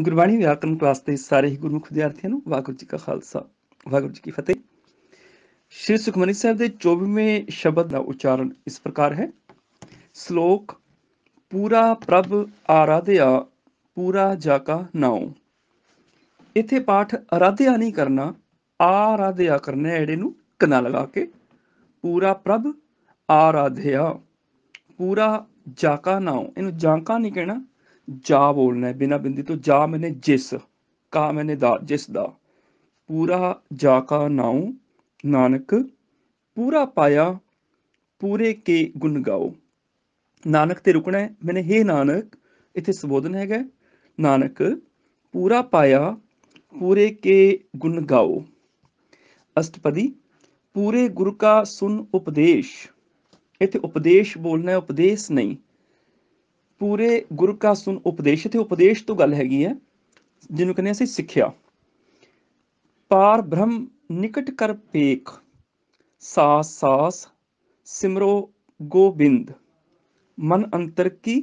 ਗੁਰਬਾਣੀ ਵਿਆਕਰਨ ਕਲਾਸ ਦੇ ਸਾਰੇ ਹੀ ਗੁਰਮੁਖ ਵਿਦਿਆਰਥੀਆਂ ਨੂੰ ਵਾਹਿਗੁਰੂ ਜੀ ਕਾ ਖਾਲਸਾ ਵਾਹਿਗੁਰੂ ਜੀ ਕੀ ਫਤਿਹ ਸ਼੍ਰੀ ਸੁਖਮਨੀ ਸਾਹਿਬ ਦੇ 24ਵੇਂ ਸ਼ਬਦ ਦਾ ਉਚਾਰਨ ਇਸ ਪ੍ਰਕਾਰ ਹੈ ਸ਼ਲੋਕ ਪੂਰਾ ਪ੍ਰਭ ਆਰਾਧਿਆ ਪੂਰਾ ਜਾਕਾ ਨਾਉ ਇੱਥੇ ਪਾਠ ਆਰਾਧਿਆ ਨਹੀਂ ਕਰਨਾ ਆਰਾਧਿਆ ਕਰਨਾ ਐੜੇ ਨੂੰ ਕਨਾ ਲਗਾ ਕੇ ਪੂਰਾ ਪ੍ਰਭ ਆਰਾਧਿਆ ਪੂਰਾ ਜਾਕਾ ਨਾਉ ਇਹਨੂੰ ਜਾਕਾ ਨਹੀਂ ਕਹਿਣਾ ਜਾ ਬੋਲਣਾ ਬਿਨਾ ਬਿੰਦੀ ਤੋਂ ਜਾ ਮੈਨੇ ਜਿਸ ਕਾ ਮੈਨੇ ਦਾ ਜਿਸ ਦਾ ਪੂਰਾ ਜਾ ਕਾ ਨਾਉ ਨਾਨਕ ਪੂਰਾ ਪਾਇਆ ਪੂਰੇ ਕੇ ਗੁਣ ਗਾਓ ਨਾਨਕ ਤੇ ਰੁਕਣਾ ਹੈ ਮੈਨੇ हे ਨਾਨਕ ਇੱਥੇ ਸੰਬੋਧਨ ਹੈਗਾ ਨਾਨਕ ਪੂਰਾ ਪਾਇਆ ਪੂਰੇ ਕੇ ਗੁਣ ਗਾਓ ਅਸ਼ਟਪਦੀ ਪੂਰੇ ਗੁਰ ਕਾ ਸੁਨ ਉਪਦੇਸ਼ ਇੱਥੇ ਉਪਦੇਸ਼ ਬੋਲਣਾ ਹੈ ਉਪਦੇਸ਼ ਨਹੀਂ ਪੂਰੇ ਗੁਰੂ ਕਾ ਸੁਨ ਉਪਦੇਸ਼ ਤੇ ਉਪਦੇਸ਼ ਤੋਂ ਗੱਲ ਹੈਗੀ ਹੈ ਜਿਹਨੂੰ ਕਹਿੰਦੇ ਅਸੀਂ ਸਿੱਖਿਆ ਪਾਰ ਬ੍ਰਹਮ ਨਿਕਟ ਕਰ ਪੇਖ ਸਾਸ ਸਾਸ ਸਿਮਰੋ ਗੋਬਿੰਦ ਮਨ ਅੰਤਰ ਕੀ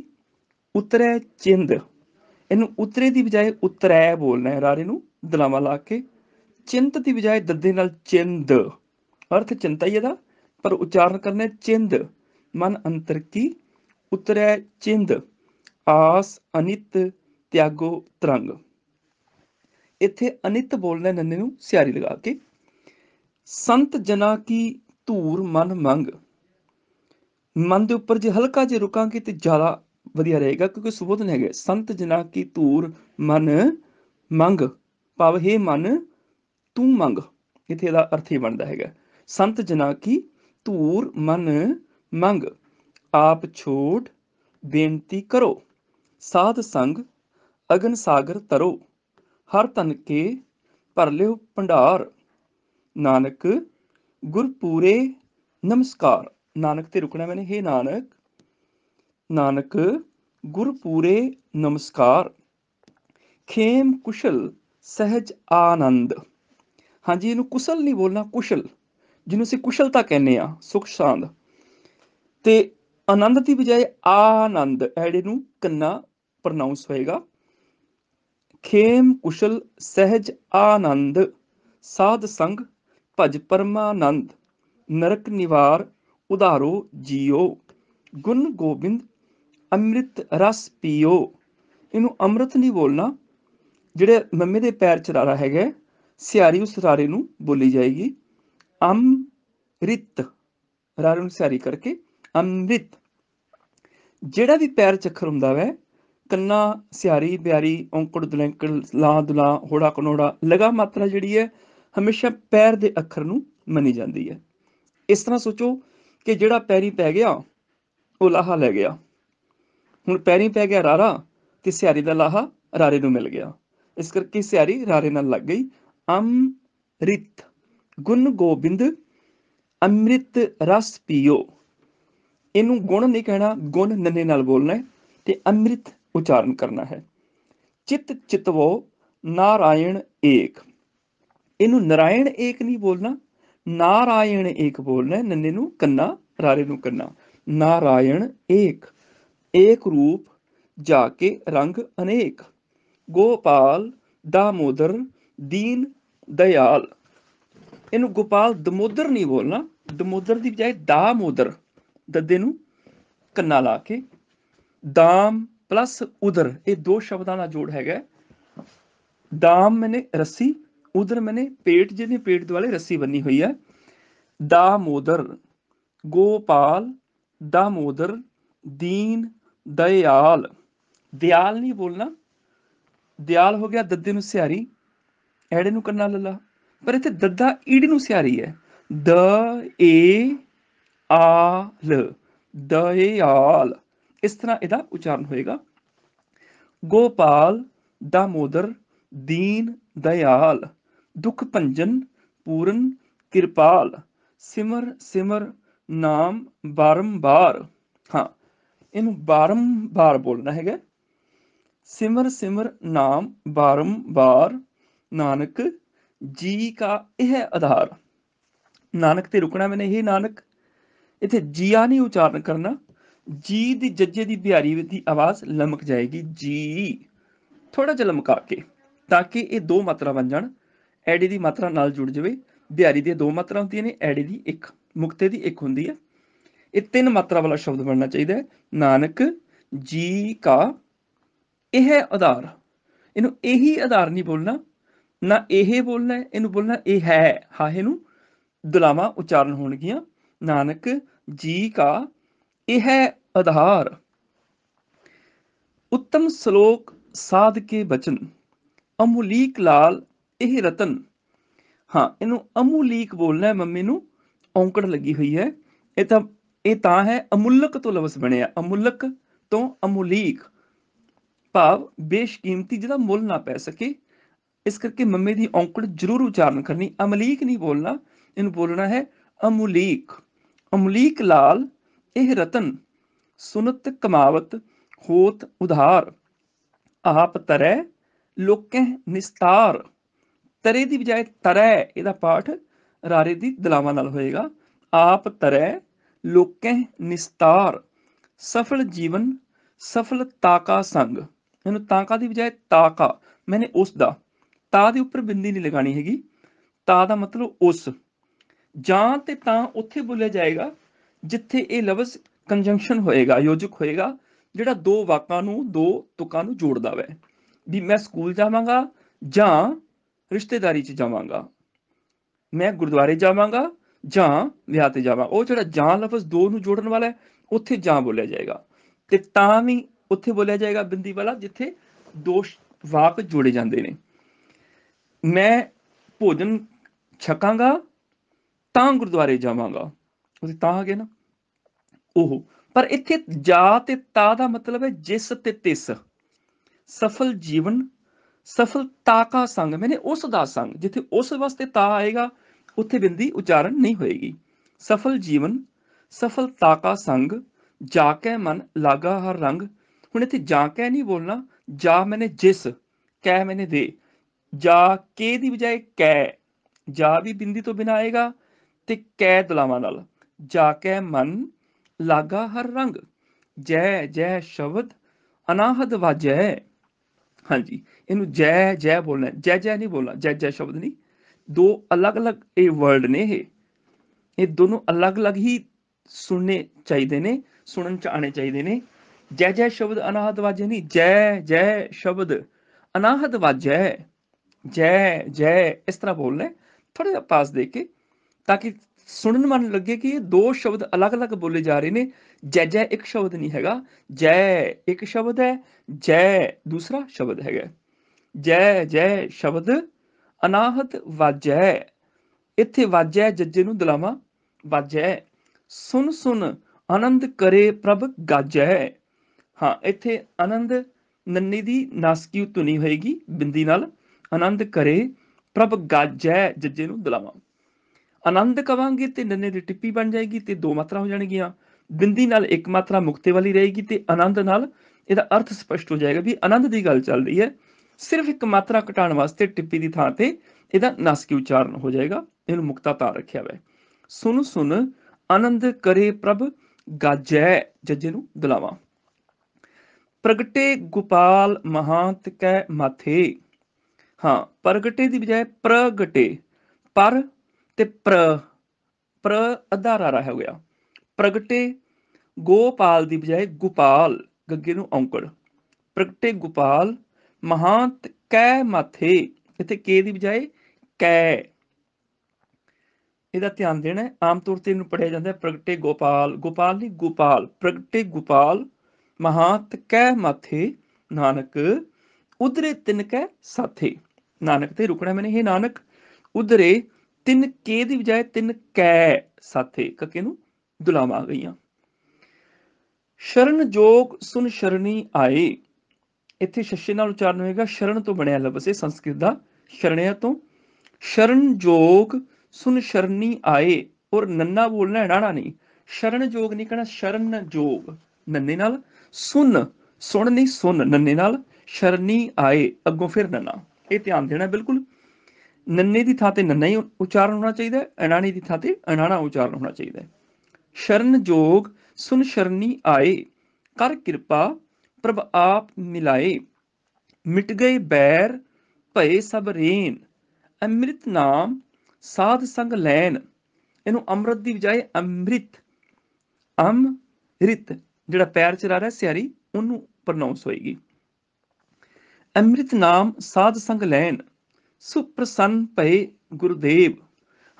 ਉਤਰੈ ਚਿੰਦ ਇਹਨੂੰ ਉਤਰੇ ਦੀ ਬਜਾਏ ਉਤਰੈ ਬੋਲਣਾ ਹੈ ਰਾਰੇ ਨੂੰ ਦਲਾਵਾ ਲਾ ਕੇ ਚਿੰਤ ਦੀ ਬਜਾਏ ਦੱਦੇ ਨਾਲ ਚਿੰਦ ਅਰਥ ਚਿੰਤਾ ਹੀ ਇਹਦਾ ਪਰ ਉਚਾਰਨ ਕਰਨਾ ਚਿੰਦ ਮਨ ਅੰਤਰ ਕੀ ਉਤਰੈ ਚਿੰਦ ਆਸ ਅਨਿਤ ਤਿਆਗੋ ਤਰੰਗ ਇੱਥੇ ਅਨਿਤ ਬੋਲਣਾ ਨੰਨੇ ਨੂੰ ਸਿਆਰੀ ਲਗਾ ਕੇ ਸੰਤ ਜਨਾ ਕੀ ਧੂਰ ਮਨ ਮੰਗ ਮਨ ਦੇ ਉੱਪਰ ਜੇ ਹਲਕਾ ਜੇ ਰੁਕਾਂਗੇ ਤੇ ਜ਼ਿਆਦਾ ਵਧੀਆ ਰਹੇਗਾ ਕਿਉਂਕਿ ਸੁਬੋਧਨ ਹੈਗੇ ਸੰਤ ਜਨਾ ਕੀ ਧੂਰ ਮਨ ਮੰਗ ਭਾਵ ਹੈ ਮਨ ਤੂੰ ਮੰਗ ਇੱਥੇ ਦਾ ਅਰਥ ਹੀ ਬਣਦਾ ਹੈਗਾ ਸੰਤ ਜਨਾ ਕੀ ਧੂਰ ਮਨ ਮੰਗ ਆਪ ਛੋਟ ਬੇਨਤੀ ਕਰੋ ਸਾਧ ਸੰਗ ਅਗਨ ਸਾਗਰ ਤਰੋ ਹਰ ਤਨ ਕੇ ਭਰ ਲਿਓ ਭੰਡਾਰ ਨਾਨਕ ਗੁਰਪੂਰੇ ਨਮਸਕਾਰ ਨਾਨਕ ਤੇ ਰੁਕਣਾ ਮੈਨੇ हे ਨਾਨਕ ਨਾਨਕ ਗੁਰਪੂਰੇ ਨਮਸਕਾਰ ਖੇਮ ਕੁਸ਼ਲ ਸਹਿਜ ਆਨੰਦ ਹਾਂਜੀ ਇਹਨੂੰ ਕੁਸ਼ਲ ਨਹੀਂ ਬੋਲਣਾ ਕੁਸ਼ਲ ਜਿਹਨੂੰ ਅਸੀਂ ਕੁਸ਼ਲਤਾ ਕਹਿੰਦੇ ਆ ਸੁਖ ਸ਼ਾਂਤ ਤੇ ਆਨੰਦ ਦੀ ਬਜਾਏ ਆਨੰਦ ਐੜੇ ਨੂੰ ਕੰਨਾ ਪ੍ਰੋਨਾਂਸ ਹੋਏਗਾ ਖੇਮ ਕੁਸ਼ਲ ਸਹਿਜ ਆਨੰਦ ਸਾਧ ਸੰਗ ਭਜ ਪਰਮਾਨੰਦ ਨਰਕ ਨਿਵਾਰ ਉਧਾਰੋ ਜੀਓ ਗੁਣ ਗੋਬਿੰਦ ਅੰਮ੍ਰਿਤ ਰਸ ਪੀਓ ਇਹਨੂੰ ਅੰਮ੍ਰਿਤ ਨਹੀਂ ਬੋਲਣਾ ਜਿਹੜੇ ਮੰਮੇ ਦੇ ਪੈਰ ਚਰਾਰਾ ਹੈਗਾ ਸਿਆਰੀ ਉਸ ਸਾਰੇ ਨੂੰ ਬੋਲੀ ਜਾਏਗੀ ਅੰਮ੍ਰਿਤ ਰਾਰੇ ਨੂੰ ਸਿਆਰੀ ਕਰਕੇ ਅੰਮ੍ਰਿਤ ਜਿਹੜਾ ਵੀ ਪੈਰ ਚੱਖਰ ਹੁੰਦਾ ਵੈ ਕੰਨਾ ਸਿਆਰੀ ਪਿਆਰੀ ਔਂਕੜ ਦੁਲੈਂਕੜ ਲਾ ਦੁਲਾ ਹੋੜਾ ਕਨੋੜਾ ਲਗਾ ਮਾਤਰਾ ਜਿਹੜੀ ਹੈ ਹਮੇਸ਼ਾ ਪੈਰ ਦੇ ਅੱਖਰ ਨੂੰ ਮੰਨੀ ਜਾਂਦੀ ਹੈ ਇਸ ਤਰ੍ਹਾਂ ਸੋਚੋ ਕਿ ਜਿਹੜਾ ਪੈਰੀ ਪੈ ਗਿਆ ਉਹ ਲਾਹਾ ਲੈ ਗਿਆ ਹੁਣ ਪੈਰੀ ਪੈ ਗਿਆ ਰਾਰਾ ਤੇ ਸਿਆਰੀ ਦਾ ਲਾਹਾ ਰਾਰੇ ਨੂੰ ਮਿਲ ਗਿਆ ਇਸ ਕਰਕੇ ਸਿਆਰੀ ਰਾਰੇ ਨਾਲ ਲੱਗ ਗਈ ਅੰਮ੍ਰਿਤ ਗੁਣ ਗੋਬਿੰਦ ਅੰਮ੍ਰਿਤ ਰਸ ਪੀਓ ਇਹਨੂੰ ਗੁਣ ਨਹੀਂ ਕਹਿਣਾ ਗੁਣ ਨੰਨੇ ਨਾਲ ਬੋਲਣਾ ਤੇ ਅੰਮ੍ਰਿਤ ਉਚਾਰਨ ਕਰਨਾ ਹੈ ਚਿਤ ਚਿਤਵੋ ਨਾਰਾਇਣ ਏਕ ਇਹਨੂੰ ਨਾਰਾਇਣ ਏਕ ਨਹੀਂ ਬੋਲਣਾ ਨਾਰਾਇਣ ਏਕ ਬੋਲਣਾ ਨੰਨੇ ਨੂੰ ਕੰਨਾ ਰਾਰੇ ਨੂੰ ਕੰਨਾ ਨਾਰਾਇਣ ਏਕ ਏਕ ਰੂਪ ਜਾ ਕੇ ਰੰਗ ਅਨੇਕ ਗੋਪਾਲ ਦਾਮੋਦਰ ਦੀਨ ਦਇਆਲ ਇਹਨੂੰ ਗੋਪਾਲ ਦਮੋਦਰ ਨਹੀਂ ਬੋਲਣਾ ਦਮੋਦਰ ਦੀ ਬਜਾਏ ਦਾਮੋਦਰ ਦੱਦੇ ਨੂੰ ਕੰਨਾ ਲਾ ਕੇ ਦਾਮ ਪਲੱਸ ਉਦਰ ਇਹ ਦੋ ਸ਼ਬਦਾਂ ਦਾ ਜੋੜ ਹੈਗਾ ਦਾਮ ਮੈਨੇ ਰੱਸੀ ਉਦਰ ਮੈਨੇ ਪੇਟ ਜਿਹਨੇ ਪੇਟ ਦੁਆਲੇ ਰੱਸੀ ਬੰਨੀ ਹੋਈ ਹੈ ਦਾ ਮੋਦਰ ਗੋਪਾਲ ਦਾ ਮੋਦਰ ਦੀਨ ਦਇਆਲ ਦਿਆਲ ਨਹੀਂ ਬੋਲਣਾ ਦਿਆਲ ਹੋ ਗਿਆ ਦੱਦੇ ਨੂੰ ਸਿਆਰੀ ਐੜੇ ਨੂੰ ਕੰਨਾ ਲੱਲਾ ਪਰ ਇੱਥੇ ਦੱਦਾ ਈੜੀ ਨੂੰ ਸਿਆਰੀ ਹੈ ਦ ਏ ਆ ਲ ਦਇਆਲ ਇਸ ਤਰ੍ਹਾਂ ਇਹਦਾ ਉਚਾਰਨ ਹੋਏਗਾ ਗੋਪਾਲ ਦਾਮੋਦਰ ਦੀਨ ਦਇਆਲ ਦੁਖ ਭੰਜਨ ਪੂਰਨ ਕਿਰਪਾਲ ਸਿਮਰ ਸਿਮਰ ਨਾਮ ਬਾਰੰਬਾਰ ਹਾਂ ਇਹਨੂੰ ਬਾਰੰਬਾਰ ਬੋਲਣਾ ਹੈਗਾ ਸਿਮਰ ਸਿਮਰ ਨਾਮ ਬਾਰੰਬਾਰ ਨਾਨਕ ਜੀ ਕਾ ਇਹ ਆਧਾਰ ਨਾਨਕ ਤੇ ਰੁਕਣਾ ਮੈਨੇ ਇਹ ਨਾਨਕ ਇਥੇ ਜੀਆ ਨਹੀਂ ਉਚਾਰਨ ਕਰਨਾ ਜੀ ਦੀ ਜੱਜੇ ਦੀ ਬਿਹਾਰੀ ਦੀ ਆਵਾਜ਼ ਲਮਕ ਜਾਏਗੀ ਜੀ ਥੋੜਾ ਜਿਹਾ ਲਮਕਾ ਕੇ ਤਾਂ ਕਿ ਇਹ ਦੋ ਮਾਤਰਾ ਬਣ ਜਾਣ ਐਡੀ ਦੀ ਮਾਤਰਾ ਨਾਲ ਜੁੜ ਜਾਵੇ ਬਿਹਾਰੀ ਦੀ ਦੋ ਮਾਤਰਾ ਹੁੰਦੀਆਂ ਨੇ ਐਡੀ ਦੀ ਇੱਕ ਮੁਕਤੇ ਦੀ ਇੱਕ ਹੁੰਦੀ ਹੈ ਇਹ ਤਿੰਨ ਮਾਤਰਾ ਵਾਲਾ ਸ਼ਬਦ ਬਣਨਾ ਚਾਹੀਦਾ ਹੈ ਨਾਨਕ ਜੀ ਕਾ ਇਹ ਹੈ ਆਧਾਰ ਇਹਨੂੰ ਇਹੀ ਆਧਾਰ ਨਹੀਂ ਬੋਲਣਾ ਨਾ ਇਹ ਬੋਲਣਾ ਇਹਨੂੰ ਬੋਲਣਾ ਇਹ ਹੈ ਹਾਹੇ ਨੂੰ ਦੁਲਾਵਾ ਉਚਾਰਨ ਹੋਣਗੀਆਂ ਨਾਨਕ ਜੀ ਕਾ ਇਹ ਹੈ ਆਧਾਰ ਉੱਤਮ ਸ਼ਲੋਕ ਸਾਧ ਕੇ ਬਚਨ ਅਮੂਲੀਕ ਲਾਲ ਇਹ ਰਤਨ ਹਾਂ ਇਹਨੂੰ ਅਮੂਲੀਕ ਬੋਲਣਾ ਮੰਮੀ ਨੂੰ ਔਂਕੜ ਲੱਗੀ ਹੋਈ ਹੈ ਇਹ ਤਾਂ ਇਹ ਤਾਂ ਹੈ ਅਮੁੱਲਕ ਤੋਂ ਲਵਸ ਬਣਿਆ ਅਮੁੱਲਕ ਤੋਂ ਅਮੂਲੀਕ ਭਾਵ ਬੇਸ਼ਕੀਮਤੀ ਜਿਹਦਾ ਮੁੱਲ ਨਾ ਪੈ ਸਕੇ ਇਸ ਕਰਕੇ ਮੰਮੇ ਦੀ ਔਂਕੜ ਜ਼ਰੂਰ ਉਚਾਰਨ ਕਰਨੀ ਅਮਲੀਕ ਨਹੀਂ ਬੋਲਣਾ ਇਹਨੂੰ ਬੋਲਣਾ ਹੈ ਅਮੂਲੀਕ ਅਮਲੀਕ ਲਾਲ ਇਹ ਰਤਨ ਸੁਨਤ ਕਮਾਵਤ ਹੋਤ ਉਧਾਰ ਆਪ ਤਰੈ ਲੋਕੈ ਨਿਸਤਾਰ ਤਰੇ ਦੀ ਬਜਾਏ ਤਰੈ ਇਹਦਾ ਪਾਠ ਰਾਰੇ ਦੀ ਦਲਾਵਾਂ ਨਾਲ ਹੋਏਗਾ ਆਪ ਤਰੈ ਲੋਕੈ ਨਿਸਤਾਰ ਸਫਲ ਜੀਵਨ ਸਫਲ ਤਾਕਾ ਸੰਗ ਇਹਨੂੰ ਤਾਕਾ ਦੀ ਬਜਾਏ ਤਾਕਾ ਮੈਨੇ ਉਸ ਦਾ ਤਾ ਦੇ ਉੱਪਰ ਬਿੰਦੀ ਨਹੀਂ ਲਗਾਣੀ ਹੈਗੀ ਤਾ ਦਾ ਮਤਲਬ ਉਸ ਜਾਂ ਤੇ ਤਾਂ ਉੱਥੇ ਬੋਲਿਆ ਜਾਏਗਾ ਜਿੱਥੇ ਇਹ ਲਫ਼ਜ਼ ਕੰਜੰਕਸ਼ਨ ਹੋਏਗਾ ਯੋਜਕ ਹੋਏਗਾ ਜਿਹੜਾ ਦੋ ਵਾਕਾਂ ਨੂੰ ਦੋ ਤੁਕਾਂ ਨੂੰ ਜੋੜਦਾ ਵੈ ਵੀ ਮੈਂ ਸਕੂਲ ਜਾਵਾਂਗਾ ਜਾਂ ਰਿਸ਼ਤੇਦਾਰੀ 'ਚ ਜਾਵਾਂਗਾ ਮੈਂ ਗੁਰਦੁਆਰੇ ਜਾਵਾਂਗਾ ਜਾਂ ਵਿਆਹ ਤੇ ਜਾਵਾਂ ਉਹ ਜਿਹੜਾ ਜਾਂ ਲਫ਼ਜ਼ ਦੋ ਨੂੰ ਜੋੜਨ ਵਾਲਾ ਹੈ ਉੱਥੇ ਜਾਂ ਬੋਲਿਆ ਜਾਏਗਾ ਤੇ ਤਾਂ ਵੀ ਉੱਥੇ ਬੋਲਿਆ ਜਾਏਗਾ ਬਿੰਦੀ ਵਾਲਾ ਜਿੱਥੇ ਦੋ ਵਾਕ ਜੋੜੇ ਜਾਂਦੇ ਨੇ ਮੈਂ ਭੋਜਨ ਛਕਾਂਗਾ ਤਾਂ ਗੁਰਦੁਆਰੇ ਜਾਵਾਂਗਾ ਉਹ ਤਾਂ ਹੈਗੇ ਨਾ ਉਹ ਪਰ ਇੱਥੇ ਜਾ ਤੇ ਤਾ ਦਾ ਮਤਲਬ ਹੈ ਜਿਸ ਤੇ ਤਿਸ ਸਫਲ ਜੀਵਨ ਸਫਲਤਾ ਕਾ ਸੰਗ ਮੈਨੇ ਉਸ ਦਾ ਸੰਗ ਜਿੱਥੇ ਉਸ ਵਾਸਤੇ ਤਾ ਆਏਗਾ ਉੱਥੇ ਬਿੰਦੀ ਉਚਾਰਨ ਨਹੀਂ ਹੋਏਗੀ ਸਫਲ ਜੀਵਨ ਸਫਲਤਾ ਕਾ ਸੰਗ ਜਾ ਕੇ ਮਨ ਲਾਗਾ ਹਰ ਰੰਗ ਹੁਣ ਇੱਥੇ ਜਾ ਕੇ ਨਹੀਂ ਬੋਲਣਾ ਜਾ ਮੈਨੇ ਜਿਸ ਕਹਿ ਮੈਨੇ ਦੇ ਜਾ ਕੇ ਦੀ ਬਜਾਏ ਕੈ ਜਾ ਵੀ ਬਿੰਦੀ ਤੋਂ ਬਿਨਾ ਆਏਗਾ ਤੇ ਕੈ ਦਲਾਵਾਂ ਨਾਲ ਜਾ ਕੇ ਮਨ ਲਾਗਾ ਹਰ ਰੰਗ ਜੈ ਜੈ ਸ਼ਬਦ ਅਨਾਹਦ ਵਾਜੈ ਹਾਂਜੀ ਇਹਨੂੰ ਜੈ ਜੈ ਬੋਲਣਾ ਜੈ ਜੈ ਨਹੀਂ ਬੋਲਣਾ ਜੈ ਜੈ ਸ਼ਬਦ ਨਹੀਂ ਦੋ ਅਲੱਗ-ਅਲੱਗ ਇਹ ਵਰਡ ਨੇ ਇਹ ਇਹ ਦੋਨੋਂ ਅਲੱਗ-ਅਲੱਗ ਹੀ ਸੁਣਨੇ ਚਾਹੀਦੇ ਨੇ ਸੁਣਨ ਚ ਆਣੇ ਚਾਹੀਦੇ ਨੇ ਜੈ ਜੈ ਸ਼ਬਦ ਅਨਾਹਦ ਵਾਜੈ ਨਹੀਂ ਜੈ ਜੈ ਸ਼ਬਦ ਅਨਾਹਦ ਵਾਜੈ ਜੈ ਜੈ ਇਸ ਤਰ੍ਹਾਂ ਬੋਲਣਾ ਥੋੜਾ ਜਿਹਾ ਪਾਸ ਦੇ ਕੇ ਤਾਂ ਕਿ ਸੁਣਨ ਮਨ ਲੱਗੇ ਕਿ ਇਹ ਦੋ ਸ਼ਬਦ ਅਲੱਗ-ਅਲੱਗ ਬੋਲੇ ਜਾ ਰਹੇ ਨੇ ਜੈ ਜੈ ਇੱਕ ਸ਼ਬਦ ਨਹੀਂ ਹੈਗਾ ਜੈ ਇੱਕ ਸ਼ਬਦ ਹੈ ਜੈ ਦੂਸਰਾ ਸ਼ਬਦ ਹੈਗਾ ਜੈ ਜੈ ਸ਼ਬਦ ਅਨਾਹਤ ਵਾਜੈ ਇੱਥੇ ਵਾਜੈ ਜੱਜੇ ਨੂੰ ਦਲਾਵਾ ਵਾਜੈ ਸੁਣ ਸੁਣ ਆਨੰਦ ਕਰੇ ਪ੍ਰਭ ਗਾਜੈ ਹਾਂ ਇੱਥੇ ਆਨੰਦ ਨੰਨੀ ਦੀ ਨਾਸਕੀ ਤੁਨੀ ਹੋਏਗੀ ਬਿੰਦੀ ਨਾਲ ਆਨੰਦ ਕਰੇ ਪ੍ਰਭ ਗਾਜੈ ਜੱਜੇ ਨੂੰ ਦਲਾਵਾ ਆਨੰਦ ਕਵਾਂਗੇ ਤੇ ਨੰਨੇ ਦੀ ਟਿੱਪੀ ਬਣ ਜਾਏਗੀ ਤੇ ਦੋ ਮਾਤਰਾ ਹੋ ਜਾਣਗੀਆਂ ਬਿੰਦੀ ਨਾਲ ਇੱਕ ਮਾਤਰਾ ਮੁਕਤੇ ਵਾਲੀ ਰਹੇਗੀ ਤੇ ਆਨੰਦ ਨਾਲ ਇਹਦਾ ਅਰਥ ਸਪਸ਼ਟ ਹੋ ਜਾਏਗਾ ਵੀ ਆਨੰਦ ਦੀ ਗੱਲ ਚੱਲ ਰਹੀ ਹੈ ਸਿਰਫ ਇੱਕ ਮਾਤਰਾ ਘਟਾਉਣ ਵਾਸਤੇ ਟਿੱਪੀ ਦੀ ਥਾਂ ਤੇ ਇਹਦਾ ਨਸਕੀ ਉਚਾਰਨ ਹੋ ਜਾਏਗਾ ਇਹਨੂੰ ਮੁਕਤਾ ਤਾਂ ਰੱਖਿਆ ਹੋਇਆ ਸੁਣ ਸੁਣ ਆਨੰਦ ਕਰੇ ਪ੍ਰਭ ਗਾਜੈ ਜੱਜੇ ਨੂੰ ਦਲਾਵਾ ਪ੍ਰਗਟੇ ਗੋਪਾਲ ਮਹਾਂਤ ਕੈ ਮਾਥੇ ਹਾਂ ਪ੍ਰਗਟੇ ਦੀ ਬਜਾਏ ਪ੍ਰਗਟੇ ਪਰ ਤੇ ਪ੍ਰ ਪ੍ਰ ਅਧਾਰਾ ਰਹਿ ਗਿਆ ਪ੍ਰਗਟੇ ਗੋਪਾਲ ਦੀ ਬਜਾਏ ਗੋਪਾਲ ਗੱਗੇ ਨੂੰ ਔਂਕੜ ਪ੍ਰਗਟੇ ਗੋਪਾਲ ਮਹਾਂਤ ਕੈ ਮਾਥੇ ਇੱਥੇ ਕੇ ਦੀ ਬਜਾਏ ਕੈ ਇਹਦਾ ਧਿਆਨ ਦੇਣਾ ਆਮ ਤੌਰ ਤੇ ਇਹਨੂੰ ਪੜਿਆ ਜਾਂਦਾ ਪ੍ਰਗਟੇ ਗੋਪਾਲ ਗੋਪਾਲ ਨਹੀਂ ਗੋਪਾਲ ਪ੍ਰਗਟੇ ਗੋਪਾਲ ਮਹਾਂਤ ਕੈ ਮਾਥੇ ਨਾਨਕ ਉਧਰੇ ਤਿਨ ਕੈ ਸਾਥੇ ਨਾਨਕ ਤੇ ਰੁਕਣਾ ਮੈਨੇ ਇਹ ਨਾਨਕ ਉਧਰੇ ਤਿੰਨ ਕੇ ਦੀ ਬਜਾਏ ਤਿੰਨ ਕੈ ਸਾਥੇ ਕਕੇ ਨੂੰ ਦੁਲਾਵਾਂ ਆ ਗਈਆਂ ਸ਼ਰਨ ਜੋਗ ਸੁਨ ਸ਼ਰਣੀ ਆਏ ਇੱਥੇ ਸ਼ਸ਼ੇ ਨਾਲ ਉਚਾਰਨ ਹੋਏਗਾ ਸ਼ਰਨ ਤੋਂ ਬਣਿਆ ਲਫ਼ਜ਼ ਇਹ ਸੰਸਕ੍ਰਿਤ ਦਾ ਸ਼ਰਣਿਆ ਤੋਂ ਸ਼ਰਨ ਜੋਗ ਸੁਨ ਸ਼ਰਣੀ ਆਏ ਔਰ ਨੰਨਾ ਬੋਲਣਾ ੜਾਣਾ ਨਹੀਂ ਸ਼ਰਨ ਜੋਗ ਨਹੀਂ ਕਹਣਾ ਸ਼ਰਨ ਜੋਗ ਨੰਨੇ ਨਾਲ ਸੁਨ ਸੁਣ ਨਹੀਂ ਸੁਨ ਨੰਨੇ ਨਾਲ ਸ਼ਰਣੀ ਆਏ ਅੱਗੋਂ ਫਿਰ ਨੰਨਾ ਇਹ ਧਿਆਨ ਦੇਣਾ ਬਿਲਕੁਲ ਨੰਨੇ ਦੀ ਥਾਂ ਤੇ ਨੰਨਾ ਹੀ ਉਚਾਰਨ ਹੋਣਾ ਚਾਹੀਦਾ ਹੈ ਅਣਾਣੀ ਦੀ ਥਾਂ ਤੇ ਅਣਾਣਾ ਉਚਾਰਨ ਹੋਣਾ ਚਾਹੀਦਾ ਹੈ ਸ਼ਰਨ ਜੋਗ ਸੁਨ ਸ਼ਰਨੀ ਆਏ ਕਰ ਕਿਰਪਾ ਪ੍ਰਭ ਆਪ ਮਿਲਾਏ ਮਿਟ ਗਏ ਬੈਰ ਭਏ ਸਭ ਰੇਨ ਅੰਮ੍ਰਿਤ ਨਾਮ ਸਾਧ ਸੰਗ ਲੈਨ ਇਹਨੂੰ ਅੰਮ੍ਰਿਤ ਦੀ ਬਜਾਏ ਅੰਮ੍ਰਿਤ ਅਮ ਰਿਤ ਜਿਹੜਾ ਪੈਰ ਚਲਾ ਰਿਹਾ ਸਿਆਰੀ ਉਹਨੂੰ ਪ੍ਰੋਨਾਂਸ ਹੋਏਗੀ ਅੰਮ੍ਰਿਤ ਨਾਮ ਸਾਧ ਸੰਗ ਲੈਨ ਸੁਪ੍ਰਸੰਨ ਭਏ ਗੁਰਦੇਵ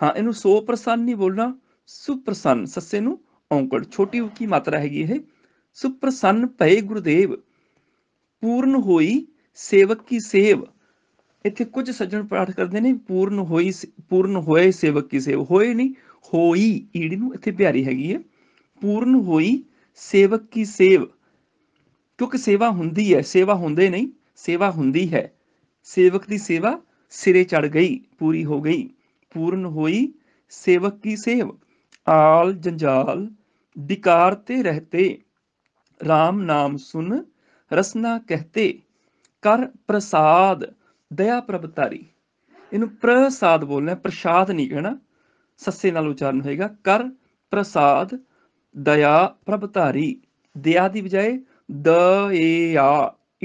ਹਾਂ ਇਹਨੂੰ ਸੋ ਪ੍ਰਸੰਨ ਨਹੀਂ ਬੋਲਣਾ ਸੁਪ੍ਰਸੰਨ ਸੱਸੇ ਨੂੰ ਔਂਕੜ ਛੋਟੀ ਉਕੀ ਮਾਤਰਾ ਹੈਗੀ ਇਹ ਸੁਪ੍ਰਸੰਨ ਭਏ ਗੁਰਦੇਵ ਪੂਰਨ ਹੋਈ ਸੇਵਕ ਕੀ ਸੇਵ ਇੱਥੇ ਕੁਝ ਸੱਜਣ ਪਾਠ ਕਰਦੇ ਨੇ ਪੂਰਨ ਹੋਈ ਪੂਰਨ ਹੋਏ ਸੇਵਕ ਕੀ ਸੇਵ ਹੋਏ ਨਹੀਂ ਹੋਈ ਈੜੀ ਨੂੰ ਇੱਥੇ ਪਿਆਰੀ ਹੈਗੀ ਹੈ ਪੂਰਨ ਹੋਈ ਸੇਵਕ ਕੀ ਸੇਵ ਕਿਉਂਕਿ ਸੇਵਾ ਹੁੰਦੀ ਹੈ ਸੇਵਾ ਹੁੰਦੇ ਨਹੀਂ ਸੇਵਾ ਹੁੰਦੀ ਹੈ ਸੇਵਕ ਦੀ ਸੇਵਾ ਸਿਰੇ ਚੜ ਗਈ ਪੂਰੀ ਹੋ ਗਈ ਪੂਰਨ ਹੋਈ ਸੇਵਕ ਕੀ ਸੇਵ ਆਲ ਜੰਜਾਲ ਦਿਕਾਰ ਤੇ ਰਹਤੇ RAM ਨਾਮ ਸੁਨ ਰਸਨਾ ਕਹਤੇ ਕਰ ਪ੍ਰਸਾਦ ਦਇਆ ਪ੍ਰਭਤਾਰੀ ਇਹਨੂੰ ਪ੍ਰਸਾਦ ਬੋਲਣਾ ਪ੍ਰਸ਼ਾਦ ਨਹੀਂ ਕਹਿਣਾ ਸੱਸੇ ਨਾਲ ਉਚਾਰਨ ਹੋਏਗਾ ਕਰ ਪ੍ਰਸਾਦ ਦਇਆ ਪ੍ਰਭਤਾਰੀ ਦਇਆ ਦੀ ਬਜਾਏ ਦਇਆ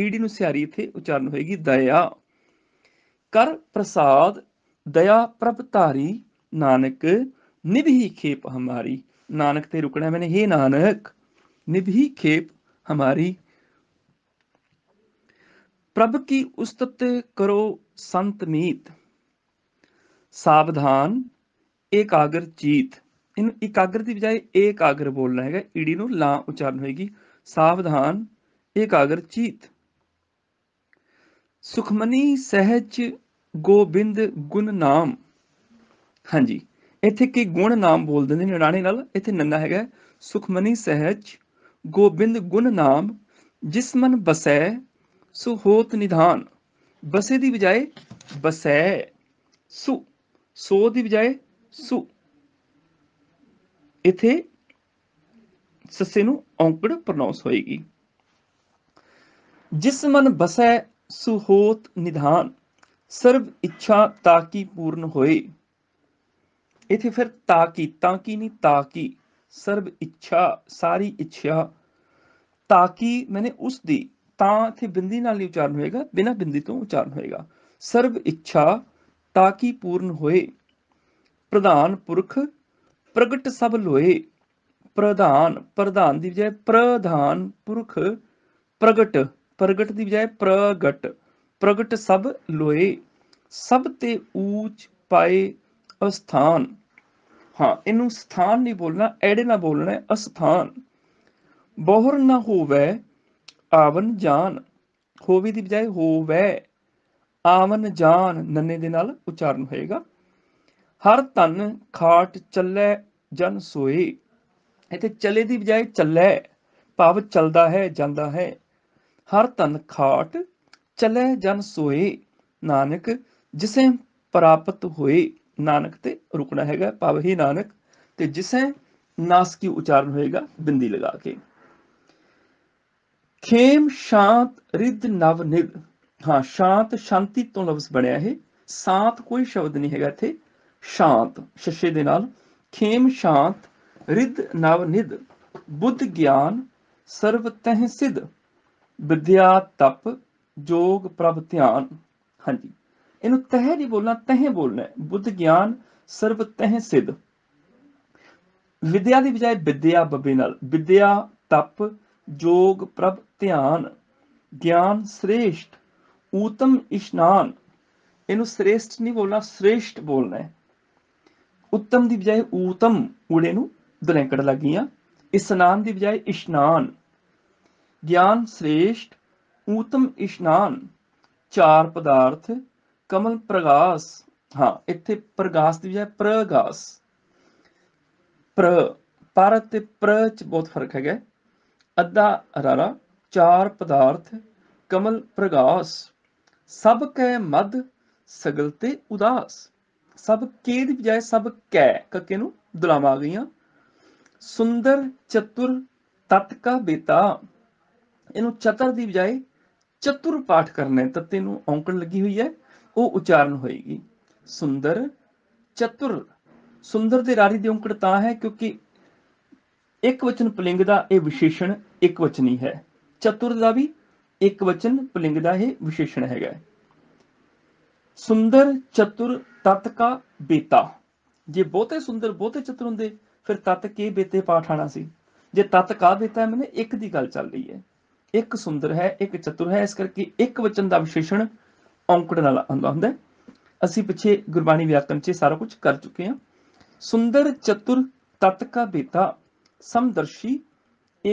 ਈੜੀ ਨੂੰ ਸਿਆਰੀ ਇੱਥੇ ਉਚਾਰਨ ਹੋਏਗੀ ਦਇਆ कर प्रसाद दया प्रभ तारी नानक निभही खेप हमारी नानक ते रुकना मैंने हे नानक निभही खेप हमारी प्रभ की उस्तत करो संत मीत सावधान एकाग्र चीत इन एकाग्र की बजाय एकाग्र बोलना है ईडी ला ਲਾ होगी सावधान ਸਾਵਧਾਨ एकाग्र चीत सुखमनी सहज ਗੋਬਿੰਦ ਗੁਣ ਨਾਮ ਹਾਂਜੀ ਇੱਥੇ ਕੀ ਗੁਣ ਨਾਮ ਬੋਲ ਦਿੰਦੇ ਨੇ ਨਿਰਾਣੇ ਨਾਲ ਇੱਥੇ ਨੰਨਾ ਹੈਗਾ ਸੁਖਮਨੀ ਸਹਿਜ ਗੋਬਿੰਦ ਗੁਣ ਨਾਮ ਜਿਸ ਮਨ ਬਸੈ ਸੋ ਹੋਤ ਨਿਧਾਨ ਬਸੇ ਦੀ ਬਜਾਏ ਬਸੈ ਸੁ ਸੋ ਦੀ ਬਜਾਏ ਸੁ ਇਥੇ ਸਸੇ ਨੂੰ ਔਂਕੜ ਪ੍ਰੋਨਾਂਸ ਹੋਏਗੀ ਜਿਸ ਮਨ ਬਸੈ ਹੋਤ ਨਿਧਾਨ ਸਰਵ ਇੱਛਾ ਤਾਂ ਕੀ ਪੂਰਨ ਹੋਏ ਇਥੇ ਫਿਰ ਤਾਂ ਕੀ ਤਾਂ ਕੀ ਨਹੀਂ ਤਾਂ ਕੀ ਸਰਬ ਇੱਛਾ ਸਾਰੀ ਇੱਛਾ ਤਾਂ ਕੀ ਮੈਨੇ ਉਸ ਦੀ ਤਾਂ ਇਥੇ ਬਿੰਦੀ ਨਾਲ ਨਹੀਂ ਉਚਾਰਨ ਹੋਏਗਾ ਬਿਨਾ ਬਿੰਦੀ ਤੋਂ ਉਚਾਰਨ ਹੋਏਗਾ ਸਰਬ ਇੱਛਾ ਤਾਂ ਕੀ ਪੂਰਨ ਹੋਏ ਪ੍ਰਧਾਨ ਪੁਰਖ ਪ੍ਰਗਟ ਸਭ ਲੋਏ ਪ੍ਰਧਾਨ ਪ੍ਰਧਾਨ ਦੀ ਬਜਾਏ ਪ੍ਰਧਾਨ ਪੁਰਖ ਪ੍ਰਗਟ ਪ੍ਰਗਟ ਦੀ ਬਜਾਏ ਪ੍ਰਗਟ ਪ੍ਰਗਟ ਸਭ ਲੋਏ ਸਭ ਤੇ ਊਚ ਪਾਏ ਅਸਥਾਨ ਹਾਂ ਇਹਨੂੰ ਸਥਾਨ ਨਹੀਂ ਬੋਲਣਾ ਐੜੇ ਨਾ ਬੋਲਣਾ ਅਸਥਾਨ ਬਹੁਰ ਨਾ ਹੋਵੇ ਆਵਨ ਜਾਨ ਹੋਵੇ ਦੀ ਬਜਾਏ ਹੋਵੇ ਆਵਨ ਜਾਨ ਨੰਨੇ ਦੇ ਨਾਲ ਉਚਾਰਨ ਹੋਏਗਾ ਹਰ ਤਨ ਖਾਟ ਚੱਲੇ ਜਨ ਸੋਏ ਇੱਥੇ ਚੱਲੇ ਦੀ ਬਜਾਏ ਚੱਲੇ ਭਾਵ ਚੱਲਦਾ ਹੈ ਜਾਂਦਾ ਹੈ ਹਰ ਤਨ ਖਾਟ ਚਲੇ ਜਨ ਸੋਏ ਨਾਨਕ ਜਿਸੇ ਪ੍ਰਾਪਤ ਹੋਏ ਨਾਨਕ ਤੇ ਰੁਕਣਾ ਹੈਗਾ ਹੀ ਨਾਨਕ ਤੇ ਜਿਸੇ ਨਾਸ ਕੀ ਉਚਾਰਨ ਹੋਏਗਾ ਬਿੰਦੀ ਲਗਾ ਕੇ ਖੇਮ ਸ਼ਾਂਤ ਰਿਦ ਨਵ ਨਿਦ ਹਾਂ ਸ਼ਾਂਤ ਸ਼ਾਂਤੀ ਤੋਂ ਲਫ਼ਜ਼ ਬਣਿਆ ਹੈ ਸਾਤ ਕੋਈ ਸ਼ਬਦ ਨਹੀਂ ਹੈਗਾ ਇੱਥੇ ਸ਼ਾਂਤ ਸ਼ਸ਼ੇ ਦੇ ਨਾਲ ਖੇਮ ਸ਼ਾਂਤ ਰਿਦ ਨਵ ਨਿਦ ਬੁੱਧ ਗਿਆਨ ਸਰਵ ਤਹ ਸਿਧ ਵਿਦਿਆ ਤਪ ਜੋਗ ਪ੍ਰਭ ਧਿਆਨ ਹਾਂਜੀ ਇਹਨੂੰ ਤਹਿ ਦੀ ਬੋਲਣਾ ਤਹਿ ਬੋਲਣਾ ਬੁੱਧ ਗਿਆਨ ਸਰਬ ਤਹਿ ਸਿੱਧ ਵਿਦਿਆ ਦੀ ਬਜਾਏ ਵਿਦਿਆ ਬੱਬੇ ਨਾਲ ਵਿਦਿਆ ਤਪ ਜੋਗ ਪ੍ਰਭ ਧਿਆਨ ਗਿਆਨ ਸ੍ਰੇਸ਼ਟ ਊਤਮ ਇਸ਼ਨਾਨ ਇਹਨੂੰ ਸ੍ਰੇਸ਼ਟ ਨਹੀਂ ਬੋਲਣਾ ਸ੍ਰੇਸ਼ਟ ਬੋਲਣਾ ਹੈ ਉੱਤਮ ਦੀ ਬਜਾਏ ਊਤਮ ਊੜੇ ਨੂੰ ਦਲੈਂਕੜ ਲੱਗੀਆਂ ਇਸ਼ਨਾਨ ਦੀ ਬਜਾਏ ਇਸ਼ਨਾਨ ਗਿਆਨ ਸ੍ਰੇਸ਼ਟ ਊਤਮ ਇਸ਼ਨਾਨ ਚਾਰ ਪਦਾਰਥ ਕਮਲ ਪ੍ਰਗਾਸ ਹਾਂ ਇੱਥੇ ਪ੍ਰਗਾਸ ਦੀ ਜਾਇ ਪ੍ਰਗਾਸ ਪ੍ਰ ਪਰ ਤੇ ਪ੍ਰ ਚ ਬਹੁਤ ਫਰਕ ਹੈਗਾ ਅੱਧਾ ਰਾਰਾ ਚਾਰ ਪਦਾਰਥ ਕਮਲ ਪ੍ਰਗਾਸ ਸਭ ਕੈ ਮਦ ਸਗਲ ਤੇ ਉਦਾਸ ਸਭ ਕੇ ਦੀ ਬਜਾਏ ਸਭ ਕੈ ਕੱਕੇ ਨੂੰ ਦੁਲਾਮ ਆ ਗਈਆਂ ਸੁੰਦਰ ਚਤੁਰ ਤਤ ਕਾ ਬੇਤਾ ਇਹਨੂੰ ਚਤਰ ਦੀ ਬਜਾਏ ਚਤੁਰ ਪਾਠ ਕਰਨਾ ਹੈ ਤੱਤੇ ਨੂੰ ਔਂਕੜ ਲੱਗੀ ਹੋਈ ਹੈ ਉਹ ਉਚਾਰਨ ਹੋਏਗੀ ਸੁੰਦਰ ਚਤੁਰ ਸੁੰਦਰ ਦੇ ਰਾਰੀ ਦੀ ਔਂਕੜ ਤਾਂ ਹੈ ਕਿਉਂਕਿ ਇੱਕ ਵਚਨ ਪੁਲਿੰਗ ਦਾ ਇਹ ਵਿਸ਼ੇਸ਼ਣ ਇੱਕ ਵਚਨੀ ਹੈ ਚਤੁਰ ਦਾ ਵੀ ਇੱਕ ਵਚਨ ਪੁਲਿੰਗ ਦਾ ਇਹ ਵਿਸ਼ੇਸ਼ਣ ਹੈਗਾ ਸੁੰਦਰ ਚਤੁਰ ਤਤ ਕਾ ਬੇਤਾ ਜੇ ਬਹੁਤੇ ਸੁੰਦਰ ਬਹੁਤੇ ਚਤੁਰ ਹੁੰਦੇ ਫਿਰ ਤਤ ਕੇ ਬੇਤੇ ਪਾਠ ਆਣਾ ਸੀ ਜੇ ਤਤ ਕਾ ਬੇਤਾ ਮੈਨੇ ਇੱਕ ਦੀ ਗੱਲ ਚੱਲ ਰਹੀ ਹੈ ਇੱਕ ਸੁੰਦਰ ਹੈ ਇੱਕ ਚਤੁਰ ਹੈ ਇਸ ਕਰਕੇ ਇੱਕ ਵਚਨ ਦਾ ਵਿਸ਼ੇਸ਼ਣ ਔਂਕੜ ਨਾਲ ਆਉਂਦਾ ਹੁੰਦਾ ਹੈ ਅਸੀਂ ਪਿੱਛੇ ਗੁਰਬਾਣੀ ਵਿਆਕਰਨ 'ਚ ਸਾਰਾ ਕੁਝ ਕਰ ਚੁੱਕੇ ਹਾਂ ਸੁੰਦਰ ਚਤੁਰ ਤਤ ਕਾ ਬੇਤਾ ਸਮਦਰਸ਼ੀ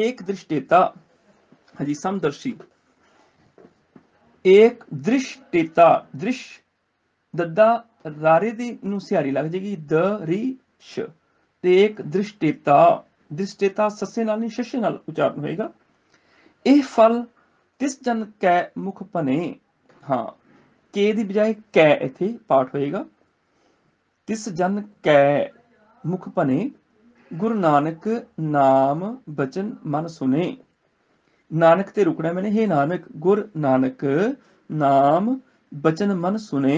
ਏਕ ਦ੍ਰਿਸ਼ਟੇਤਾ ਹਾਂਜੀ ਸਮਦਰਸ਼ੀ ਏਕ ਦ੍ਰਿਸ਼ਟੇਤਾ ਦ੍ਰਿਸ਼ ਦੱਦਾ ਰਾਰੇ ਦੀ ਨੂੰ ਸਿਆਰੀ ਲੱਗ ਜੇਗੀ ਦ ਰੀ ਸ਼ ਤੇ ਏਕ ਦ੍ਰਿਸ਼ਟੇਤਾ ਦ੍ਰਿਸ਼ਟੇਤਾ ਸਸੇ ਨਾਲ ਨਹੀਂ ਸ਼ਸ਼ੇ ਨਾਲ ਉਚਾਰਨ ਹੋਏਗਾ ਇਹ ਫਲ ਤਿਸ ਜਨ ਕੈ ਮੁਖ ਭਨੇ ਹਾਂ ਕੇ ਦੀ ਬਜਾਏ ਕੈ ਇੱਥੇ ਪਾਠ ਹੋਏਗਾ ਤਿਸ ਜਨ ਕੈ ਮੁਖ ਭਨੇ ਗੁਰੂ ਨਾਨਕ ਨਾਮ ਬਚਨ ਮਨ ਸੁਨੇ ਨਾਨਕ ਤੇ ਰੁਕਣਾ ਮੈਨੇ ਹੈ ਨਾਨਕ ਗੁਰ ਨਾਨਕ ਨਾਮ ਬਚਨ ਮਨ ਸੁਨੇ